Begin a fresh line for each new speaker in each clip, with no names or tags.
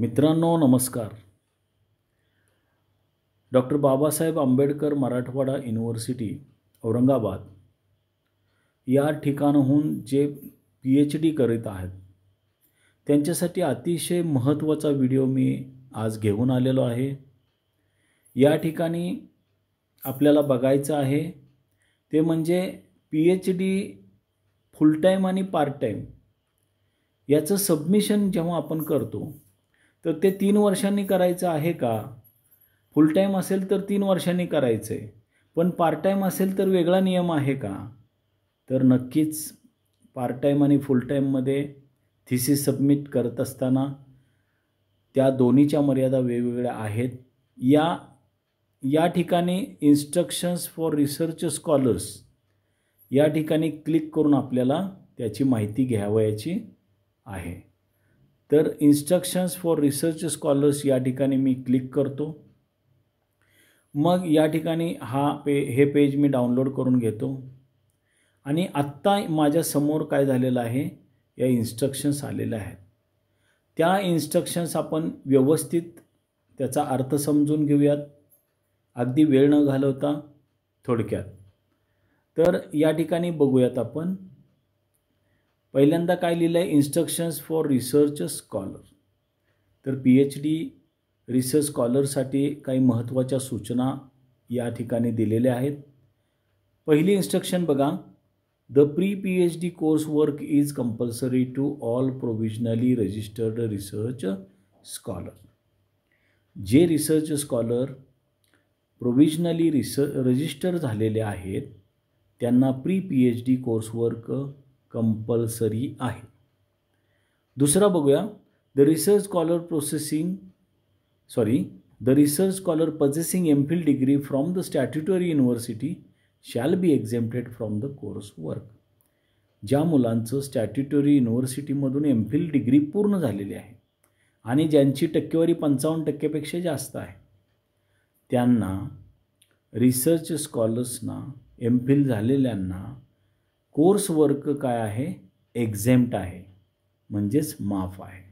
मित्रांनो नमस्कार doctor Babasaheb Ambedkar Marathwada university Aurangabad या ठिकाणाहून जे पी एच डी करीत आहेत त्यांच्यासाठी अतिशय महत्त्वाचा व्हिडिओ मी आज घेऊन आलेलो आहे या ठिकाणी आपल्याला बघायचं आहे ते म्हणजे P H D full time आणि पार्ट टाईम याचं सबमिशन जेव्हा आपण करतो तर ते तीन वर्षांनी करायचं आहे का फुल टाईम असेल तर तीन वर्षांनी करायचं आहे पण पार्ट टाईम असेल तर वेगळा नियम आहे का तर नक्कीच पार्ट टाईम आणि फुल टाईममध्ये थिसिस सबमिट करत असताना त्या दोन्हीच्या मर्यादा वेगवेगळ्या आहेत या या ठिकाणी इन्स्ट्रक्शन्स फॉर रिसर्च स्कॉलर्स या ठिकाणी क्लिक करून आपल्याला त्याची माहिती घ्यावयाची आहे तर इन्स्ट्रक्शन्स फॉर रिसर्च स्कॉलर्स या ठिकाणी मी क्लिक करतो मग या ठिकाणी हा पे हे पेज मी डाउनलोड करून घेतो आणि आत्ता माझ्यासमोर काय झालेलं आहे या इन्स्ट्रक्शन्स आलेल्या आहेत त्या इन्स्ट्रक्शन्स आपण व्यवस्थित त्याचा अर्थ समजून घेऊयात अगदी वेळ न घालवता थोडक्यात तर या ठिकाणी बघूयात आपण पहिल्यांदा काय लिहिलं आहे इन्स्ट्रक्शन्स फॉर रिसर्च स्कॉलर तर पी एच डी रिसर्च स्कॉलरसाठी काही महत्त्वाच्या सूचना या ठिकाणी दिलेल्या आहेत पहिली इन्स्ट्रक्शन बघा the pre P H D course work is compulsory to all provisionally registered research scholar जे रिसर्च स्कॉलर प्रोव्हिजनली रिस रजिस्टर झालेले आहेत त्यांना pre P H D coursework compulsory आहे दुसरा बघूया the research scholar processing sorry the research scholar possessing M Phil degree from the statutory university shall be exempted from the course work ज्या मुलांचं statutory युनिव्हर्सिटीमधून M Phil degree पूर्ण झालेली आहे आणि ज्यांची टक्केवारी पंचावन्न टक्केपेक्षा जास्त आहे त्यांना रिसर्च स्कॉलर्सना एम फिल झालेल्यांना कोर्स वर्क काय आहे एक्झेम्प्ट आहे म्हणजेच माफ आहे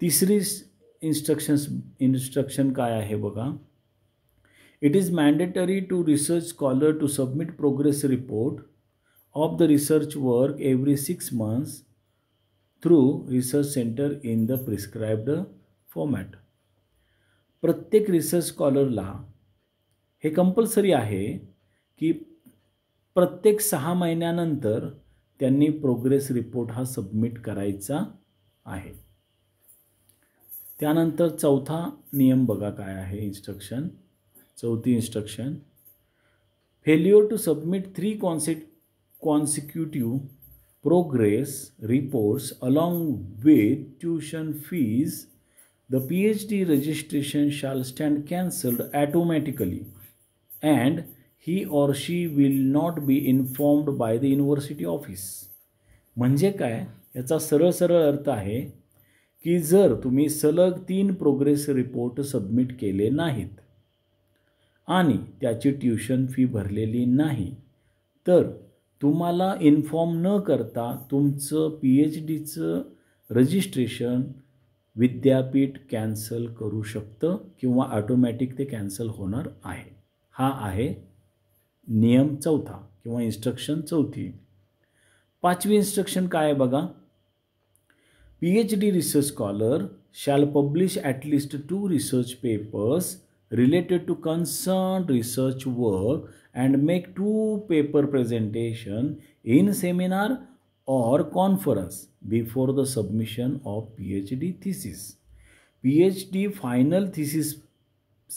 तिसरी इन्स्ट्रक्शन्स इन्स्ट्रक्शन काय आहे बघा it is mandatory to research scholar to submit progress report of the research work every six months through research centre in the prescribed format प्रत्येक रिसर्च स्कॉलरला हे कंपल्सरी आहे की प्रत्येक सहा महिन्यानंतर त्यांनी प्रोग्रेस रिपोर्ट हा सबमिट करायचा आहे त्यानंतर चौथा नियम बघा काय आहे इन्स्ट्रक्शन चौथी instruction failure to submit three कॉन्से consecutive progress reports along with tuition fees the P H D registration shall stand cancelled automatically and he or she will not be informed by the university office म्हणजे काय याचा सरळ सरळ अर्थ आहे की जर तुम्ही सलग तीन प्रोग्रेस रिपोर्ट सबमिट केले नाहीत आणि त्याची ट्यूशन फी भरलेली नाही तर तुम्हाला इन्फॉर्म न करता तुमचं पी एच डीचं रजिस्ट्रेशन विद्यापीठ कॅन्सल करू शकतं किंवा ऑटोमॅटिक ते कॅन्सल होणार आहे हा आहे नियम चौथा कि इंस्ट्रक्शन चौथी पांचवी इंस्ट्रक्शन का है बगा P H D research scholar shall publish at least two research papers related to concern research work and make two paper presentation in seminar submission of P H D thesis P H D final thesis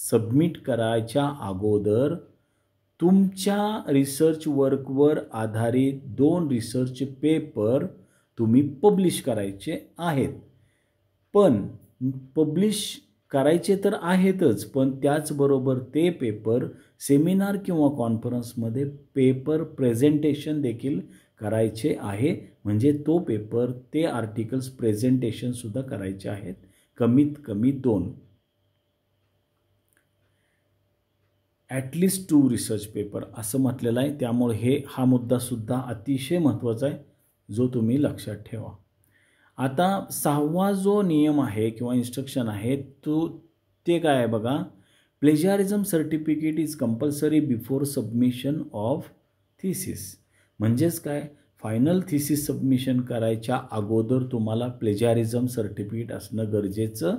submit कराया अगोदर तुमच्या research वर्कवर आधारित दोन research paper तुम्ही publish करायचे आहेत पण publish करायचे तर आहेतच पण त्याचबरोबर ते पेपर सेमिनार किंवा कॉन्फरन्समध्ये पेपर प्रेझेंटेशन देखील करायचे आहे म्हणजे तो पेपर ते आर्टिकल्स प्रेझेंटेशनसुद्धा करायचे आहेत कमीत कमी दोन ॲटलिस्ट टू रिसर्च पेपर असं म्हटलेलं आहे त्यामुळे हे हा मुद्दासुद्धा अतिशय महत्त्वाचा आहे जो तुम्ही लक्षात ठेवा आता सहावा जो नियम आहे किंवा इन्स्ट्रक्शन आहे तो ते काय आहे बघा plagiarism certificate is compulsory before submission of thesis म्हणजेच काय फायनल थिसिस सबमिशन करायच्या अगोदर तुम्हाला प्लेजारिझम सर्टिफिकेट असणं गरजेचं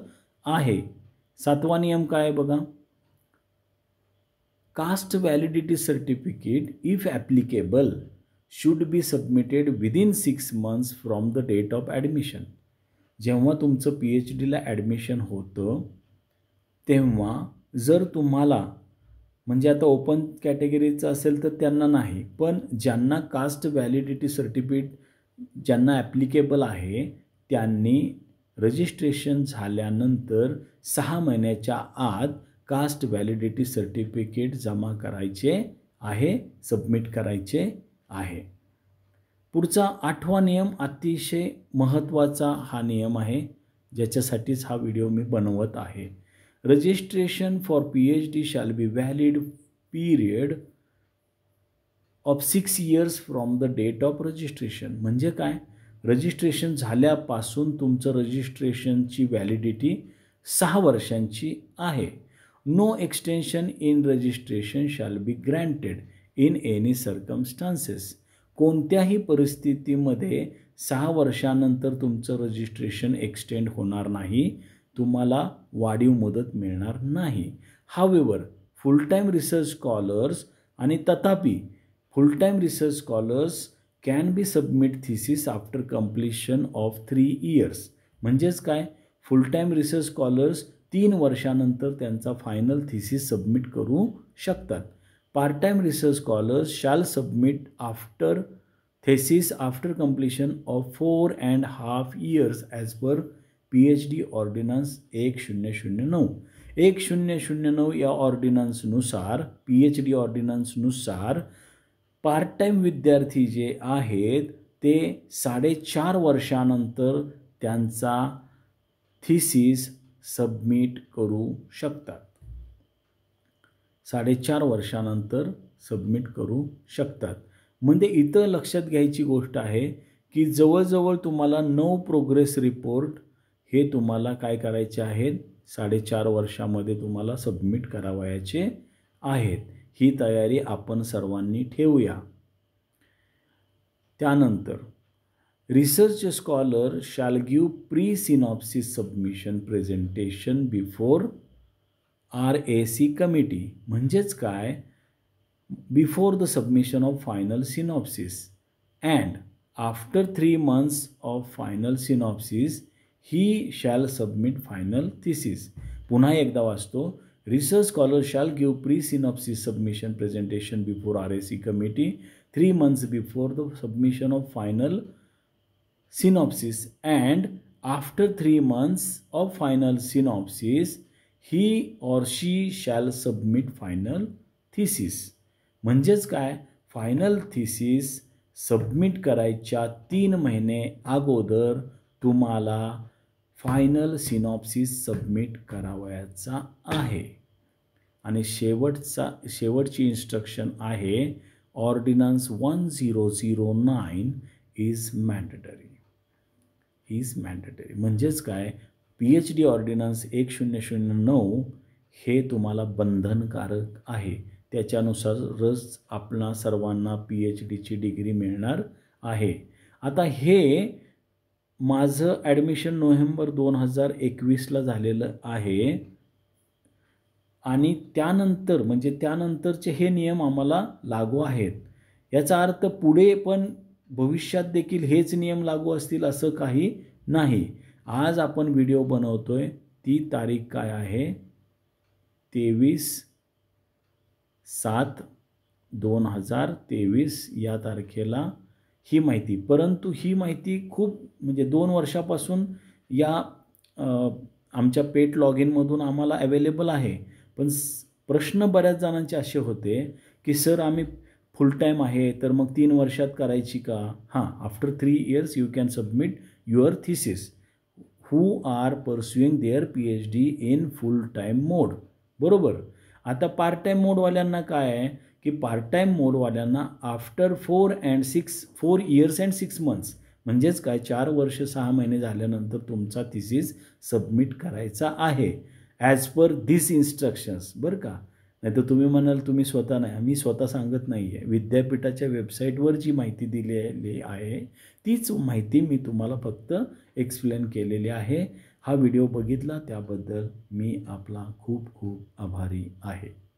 आहे सातवा नियम काय बघा caste certificate certificate if applicable should be submitted within six months from the date of admission जेव्हा तुमचं पी एच डीला ॲडमिशन होतं तेव्हा जर तुम्हाला म्हणजे आता ओपन कॅटेगरीचं असेल तर त्यांना नाही पण ज्यांना कास्ट व्हॅलिडिटी सर्टिफिकेट ज्यांना ॲप्लिकेबल आहे त्यांनी रजिस्ट्रेशन झाल्यानंतर सहा महिन्याच्या आत कास्ट व्हॅलिडिटी सर्टिफिकेट जमा करायचे आहे सबमिट करायचे आहे पुढचा आठवा नियम अतिशय महत्त्वाचा हा नियम आहे ज्याच्यासाठीच हा व्हिडिओ मी बनवत आहे registration for P H D shall be valid period of six years from the date of registration म्हणजे काय रजिस्ट्रेशन झाल्यापासून तुमचं रजिस्ट्रेशनची व्हॅलिडिटी सहा वर्षांची आहे no extension in registration shall be granted in any circumstances कोणत्याही परिस्थितीमध्ये सहा वर्षानंतर तुमचं रजिस्ट्रेशन एक्सटेंड होणार नाही तुम्हाला वाढीव मदत मिळणार नाही however full time research scholars आणि तथापि full time research scholars can be submit thesis after completion of three years म्हणजेच काय फुल टाईम रिसर्च स्कॉलर्स तीन वर्षानंतर त्यांचा फायनल थिसिस सबमिट करू शकतात part time research scholars shall submit after thesis after completion of four and half years as per P H D ordinance एक शून्य शून्य नऊ एक शून्य शून्य नऊ या ऑर्डिनन्सनुसार पी एच डी ऑर्डिनन्सनुसार पार्ट टाईम विद्यार्थी जे आहेत ते साडेचार वर्षानंतर त्यांचा थिसिस सबमिट करू शकतात साडेचार वर्षानंतर सबमिट करू शकतात म्हणजे इथं लक्षात घ्यायची गोष्ट आहे की जवळजवळ तुम्हाला नऊ प्रोग्रेस रिपोर्ट हे तुम्हाला काय करायचे आहेत साडेचार वर्षामध्ये तुम्हाला सबमिट करावयाचे आहेत ही तयारी आपण सर्वांनी ठेवूया त्यानंतर research scholar shall give pre synopsis submission presentation before R A C committee म्हणजेच काय before the submission of final synopsis and after three months of final synopsis he shall submit final thesis पुनः एकदा वाचतो research scholar shall give pre synopsis submission presentation before R A C committee three months before the submission of final synopsis and after three months of final synopsis he or she shall submit final thesis म्हणजेच काय final thesis submit करायच्या तीन महिने अगोदर तुम्हाला final synopsis submit करावयाचा आहे आणि शेवटचा शेवटची इन्स्ट्रक्शन आहे ordinance one zero zero nine is mandatory is mandatory म्हणजेच काय पी एच डी ऑर्डिनन्स एक शून्य शून्य नऊ हे तुम्हाला बंधनकारक आहे त्याच्यानुसारच आपणा सर्वांना पी एच डीची डिग्री मिळणार आहे आता हे माझं ॲडमिशन नोव्हेंबर दोन हजार एकवीसला झालेलं आहे आणि त्यानंतर म्हणजे त्यानंतरचे हे नियम आम्हाला लागू आहेत याचा अर्थ पुढे पण भविष्यात देखील हेच नियम लागू असतील असं काही नाही आज आपण व्हिडिओ बनवतोय ती तारीख काय आहे तेवीस सात दोन हजार तेवीस या तारखेला ही माहिती परंतु ही माहिती खूप म्हणजे दोन वर्षापासून या आमच्या पेट लॉग इनमधून आम्हाला अवेलेबल आहे पण प्रश्न बऱ्याच जणांचे असे होते की सर आम्ही फुल टाईम आहे तर मग तीन वर्षात करायची का हां after three years you can submit your thesis who are pursuing their P H D in full time mode बरोबर आता पार्ट टाईम मोडवाल्यांना काय आहे की पार्ट टाईम मोडवाल्यांना after four and six four years and six months म्हणजेच काय चार वर्ष सहा महिने झाल्यानंतर तुमचा थिसिस सबमिट करायचा आहे ॲज पर दिस इन्स्ट्रक्शन्स बरं का नाही तर तुम्ही म्हणाल तुम्ही स्वतः नाही मी स्वतः सांगत नाही आहे विद्यापीठाच्या वेबसाईटवर जी माहिती दिलेली आहे तीच माहिती मी तुम्हाला फक्त एक्सप्लेन केलेली आहे हा व्हिडिओ बघितला त्याबद्दल मी आपला खूप खूप आभारी आहे